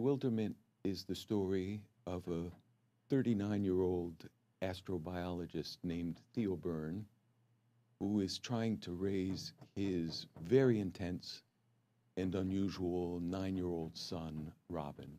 Bewilderment is the story of a 39 year old astrobiologist named Theo Byrne who is trying to raise his very intense and unusual nine year old son, Robin.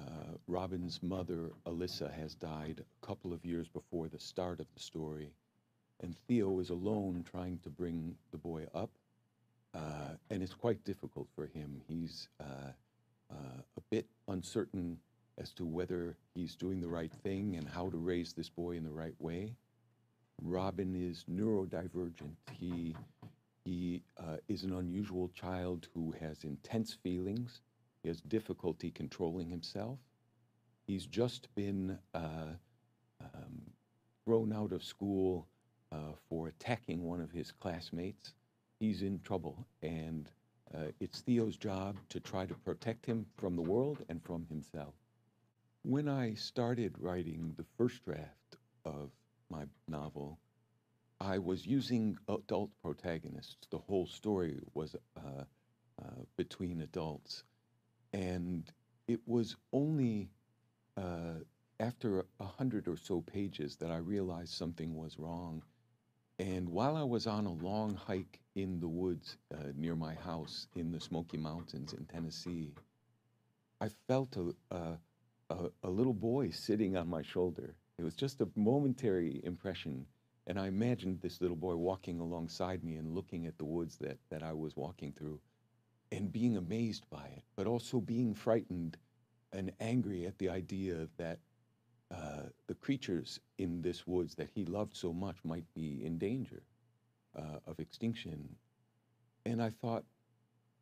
Uh, Robin's mother, Alyssa, has died a couple of years before the start of the story, and Theo is alone trying to bring the boy up. Uh, and it's quite difficult for him. He's uh, uh a bit uncertain as to whether he's doing the right thing and how to raise this boy in the right way. Robin is neurodivergent. He, he uh, is an unusual child who has intense feelings. He has difficulty controlling himself. He's just been uh, um, thrown out of school uh, for attacking one of his classmates. He's in trouble, and uh, it's Theo's job to try to protect him from the world and from himself. When I started writing the first draft of my novel, I was using adult protagonists. The whole story was uh, uh, between adults. And it was only uh, after a hundred or so pages that I realized something was wrong and while I was on a long hike in the woods uh, near my house in the Smoky Mountains in Tennessee, I felt a, a, a, a little boy sitting on my shoulder. It was just a momentary impression. And I imagined this little boy walking alongside me and looking at the woods that, that I was walking through and being amazed by it, but also being frightened and angry at the idea that uh, the creatures in this woods that he loved so much might be in danger uh, of extinction. And I thought,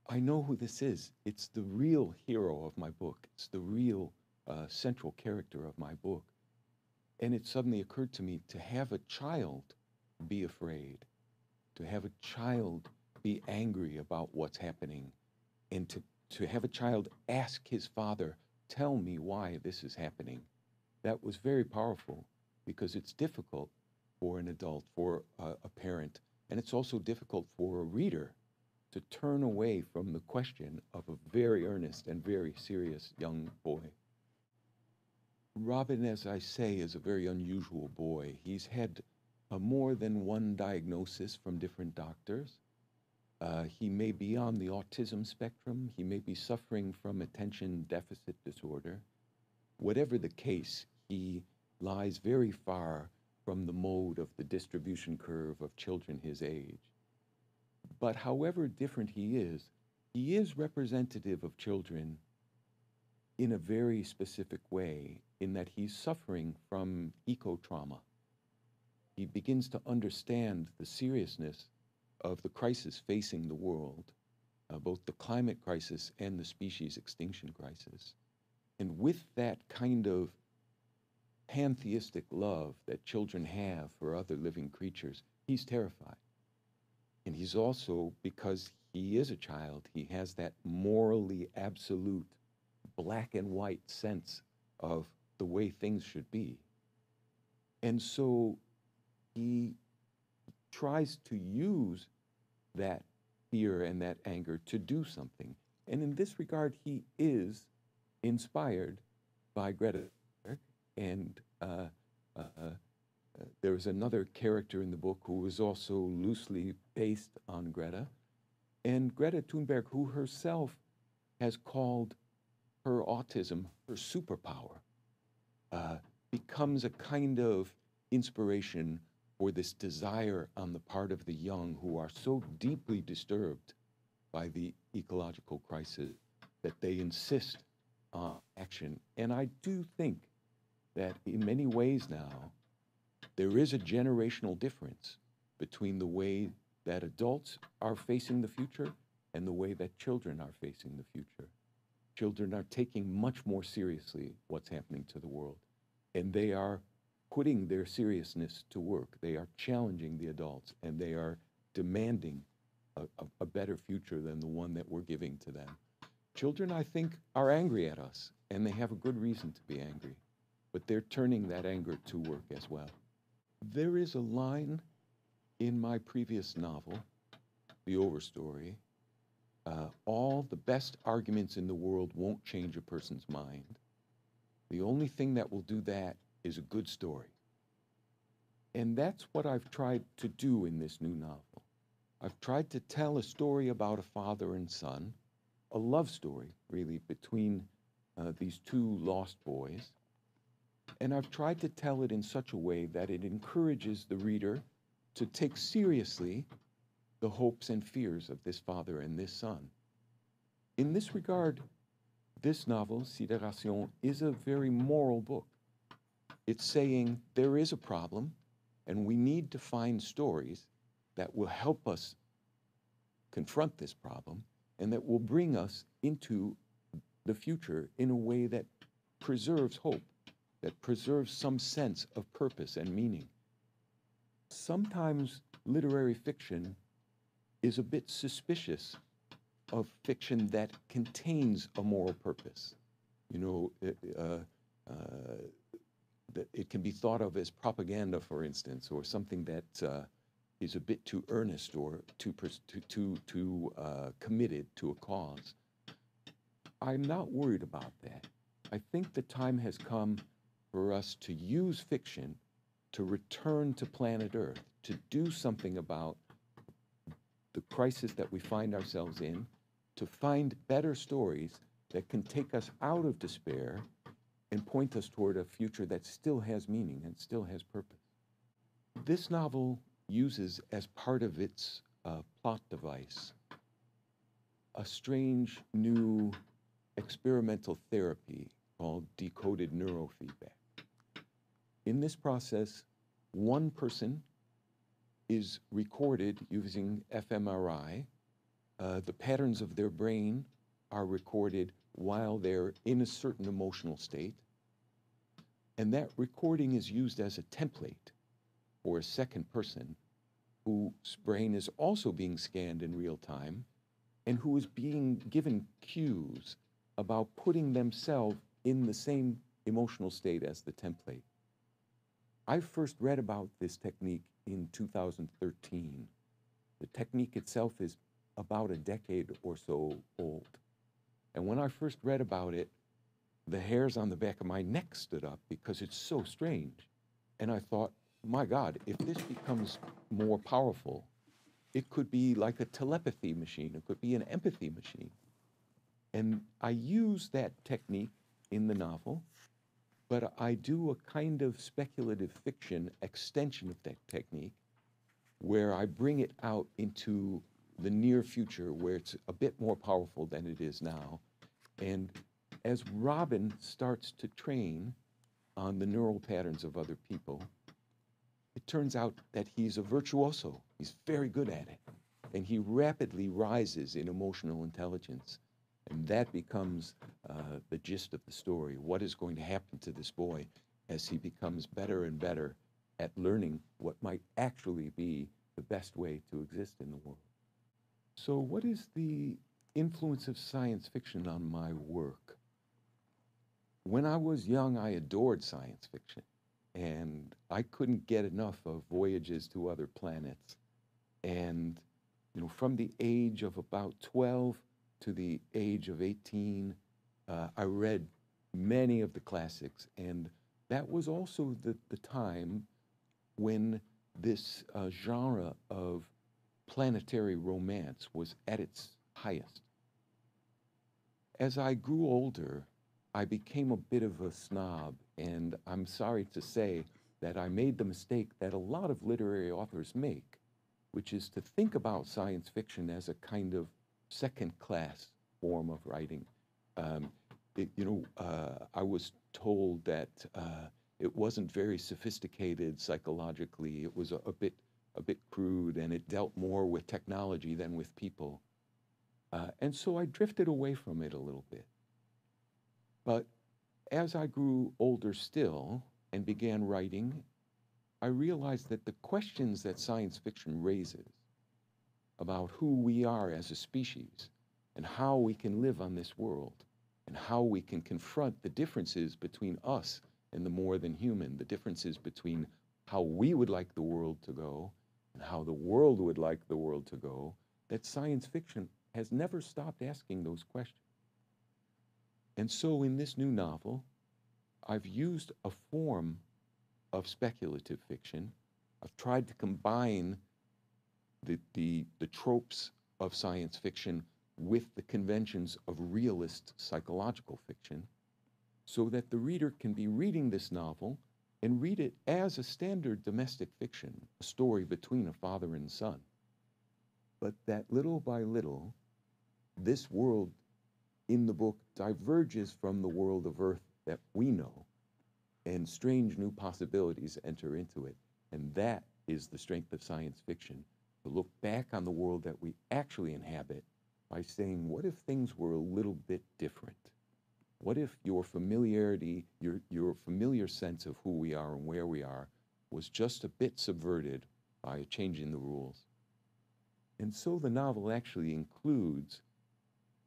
I know who this is. It's the real hero of my book. It's the real uh, central character of my book. And it suddenly occurred to me to have a child be afraid, to have a child be angry about what's happening, and to, to have a child ask his father, Tell me why this is happening that was very powerful because it's difficult for an adult, for a, a parent, and it's also difficult for a reader to turn away from the question of a very earnest and very serious young boy. Robin, as I say, is a very unusual boy. He's had a uh, more than one diagnosis from different doctors. Uh, he may be on the autism spectrum. He may be suffering from attention deficit disorder. Whatever the case, he lies very far from the mode of the distribution curve of children his age. But however different he is, he is representative of children in a very specific way, in that he's suffering from eco trauma. He begins to understand the seriousness of the crisis facing the world, uh, both the climate crisis and the species extinction crisis. And with that kind of pantheistic love that children have for other living creatures, he's terrified. And he's also, because he is a child, he has that morally absolute, black and white sense of the way things should be. And so he tries to use that fear and that anger to do something. And in this regard, he is inspired by Greta and uh, uh, uh there was another character in the book who was also loosely based on Greta. And Greta Thunberg, who herself has called her autism her superpower, uh, becomes a kind of inspiration for this desire on the part of the young who are so deeply disturbed by the ecological crisis that they insist on action. And I do think that in many ways now, there is a generational difference between the way that adults are facing the future and the way that children are facing the future. Children are taking much more seriously what's happening to the world, and they are putting their seriousness to work. They are challenging the adults, and they are demanding a, a, a better future than the one that we're giving to them. Children, I think, are angry at us, and they have a good reason to be angry but they're turning that anger to work as well. There is a line in my previous novel, The Overstory. Uh, all the best arguments in the world won't change a person's mind. The only thing that will do that is a good story. And that's what I've tried to do in this new novel. I've tried to tell a story about a father and son, a love story, really, between uh, these two lost boys. And I've tried to tell it in such a way that it encourages the reader to take seriously the hopes and fears of this father and this son. In this regard, this novel, Sidération, is a very moral book. It's saying there is a problem, and we need to find stories that will help us confront this problem and that will bring us into the future in a way that preserves hope that preserves some sense of purpose and meaning. Sometimes literary fiction is a bit suspicious of fiction that contains a moral purpose. You know, it, uh, uh, uh, that it can be thought of as propaganda, for instance, or something that uh, is a bit too earnest or too too too, too uh, committed to a cause. I'm not worried about that. I think the time has come for us to use fiction to return to planet Earth, to do something about the crisis that we find ourselves in, to find better stories that can take us out of despair and point us toward a future that still has meaning and still has purpose. This novel uses as part of its uh, plot device a strange new experimental therapy called decoded neurofeedback. In this process, one person is recorded using fMRI. Uh, the patterns of their brain are recorded while they're in a certain emotional state. And that recording is used as a template for a second person whose brain is also being scanned in real time and who is being given cues about putting themselves in the same emotional state as the template. I first read about this technique in 2013. The technique itself is about a decade or so old. And when I first read about it, the hairs on the back of my neck stood up because it's so strange. And I thought, my God, if this becomes more powerful, it could be like a telepathy machine, it could be an empathy machine. And I use that technique in the novel but I do a kind of speculative fiction extension of that technique where I bring it out into the near future where it's a bit more powerful than it is now. And as Robin starts to train on the neural patterns of other people, it turns out that he's a virtuoso. He's very good at it. And he rapidly rises in emotional intelligence. And that becomes uh, the gist of the story. What is going to happen to this boy as he becomes better and better at learning what might actually be the best way to exist in the world? So, what is the influence of science fiction on my work? When I was young, I adored science fiction, and I couldn't get enough of voyages to other planets. And you know, from the age of about 12 to the age of 18, uh, I read many of the classics. And that was also the, the time when this uh, genre of planetary romance was at its highest. As I grew older, I became a bit of a snob, and I'm sorry to say that I made the mistake that a lot of literary authors make, which is to think about science fiction as a kind of second class form of writing. Um, it, you know, uh, I was told that uh, it wasn't very sophisticated psychologically. It was a, a, bit a bit crude, and it dealt more with technology than with people. Uh, and so I drifted away from it a little bit. But as I grew older still and began writing, I realized that the questions that science fiction raises about who we are as a species and how we can live on this world and how we can confront the differences between us and the more than human, the differences between how we would like the world to go and how the world would like the world to go, that science fiction has never stopped asking those questions. And so in this new novel, I've used a form of speculative fiction. I've tried to combine the, the, the tropes of science fiction with the conventions of realist psychological fiction so that the reader can be reading this novel and read it as a standard domestic fiction, a story between a father and son. But that little by little, this world in the book diverges from the world of Earth that we know, and strange new possibilities enter into it. And that is the strength of science fiction to look back on the world that we actually inhabit by saying, what if things were a little bit different? What if your familiarity, your, your familiar sense of who we are and where we are, was just a bit subverted by changing the rules? And so the novel actually includes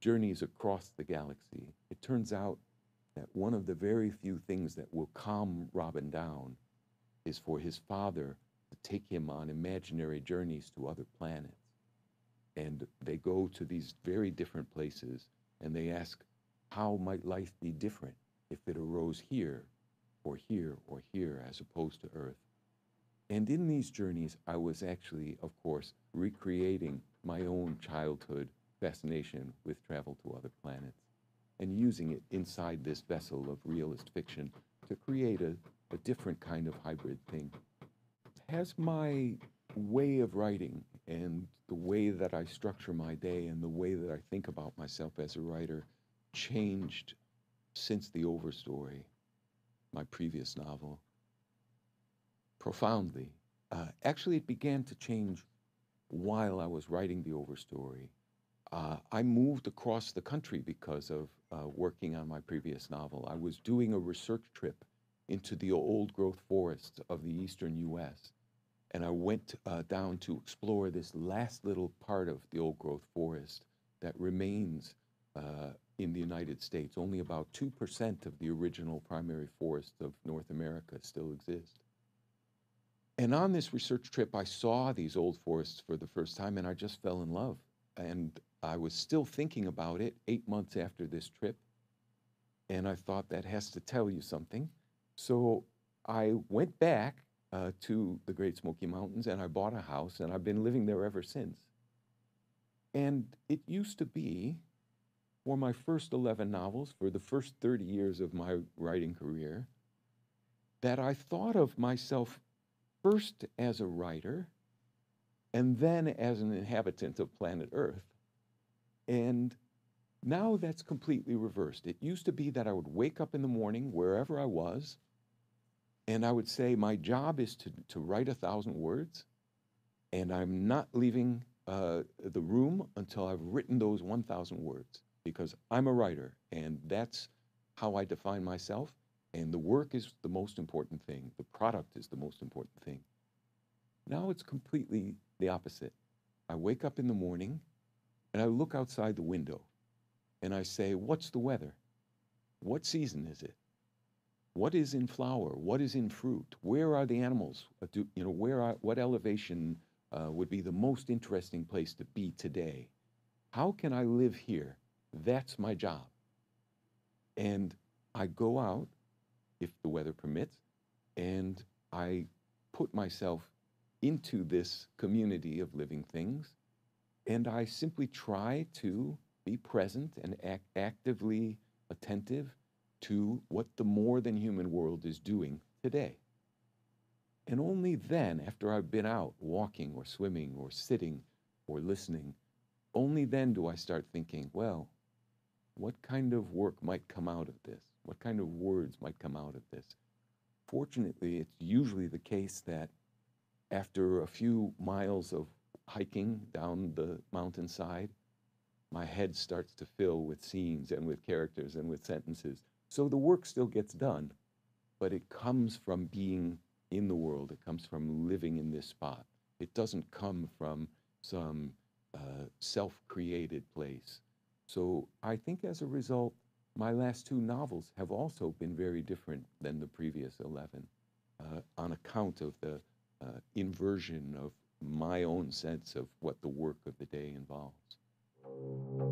journeys across the galaxy. It turns out that one of the very few things that will calm Robin down is for his father take him on imaginary journeys to other planets. And they go to these very different places and they ask, how might life be different if it arose here or here or here as opposed to Earth? And in these journeys, I was actually, of course, recreating my own childhood fascination with travel to other planets and using it inside this vessel of realist fiction to create a, a different kind of hybrid thing has my way of writing and the way that I structure my day and the way that I think about myself as a writer changed since The Overstory, my previous novel, profoundly. Uh, actually, it began to change while I was writing The Overstory. Uh, I moved across the country because of uh, working on my previous novel. I was doing a research trip into the old growth forests of the eastern U.S and I went uh, down to explore this last little part of the old growth forest that remains uh, in the United States. Only about 2% of the original primary forests of North America still exist. And on this research trip, I saw these old forests for the first time and I just fell in love. And I was still thinking about it eight months after this trip. And I thought that has to tell you something. So I went back uh, to the Great Smoky Mountains and I bought a house and I've been living there ever since. And it used to be for my first 11 novels, for the first 30 years of my writing career, that I thought of myself first as a writer and then as an inhabitant of planet Earth. And now that's completely reversed. It used to be that I would wake up in the morning wherever I was and I would say my job is to, to write a thousand words, and I'm not leaving uh, the room until I've written those 1,000 words because I'm a writer, and that's how I define myself. And the work is the most important thing, the product is the most important thing. Now it's completely the opposite. I wake up in the morning and I look outside the window and I say, What's the weather? What season is it? what is in flower? What is in fruit? Where are the animals? Uh, do, you know, where are, what elevation uh, would be the most interesting place to be today? How can I live here? That's my job. And I go out, if the weather permits, and I put myself into this community of living things, and I simply try to be present and act actively attentive to what the more than human world is doing today. And only then, after I've been out walking or swimming or sitting or listening, only then do I start thinking, well, what kind of work might come out of this? What kind of words might come out of this? Fortunately, it's usually the case that after a few miles of hiking down the mountainside, my head starts to fill with scenes and with characters and with sentences so the work still gets done, but it comes from being in the world. It comes from living in this spot. It doesn't come from some uh, self created place. So I think as a result, my last two novels have also been very different than the previous 11 uh, on account of the uh, inversion of my own sense of what the work of the day involves.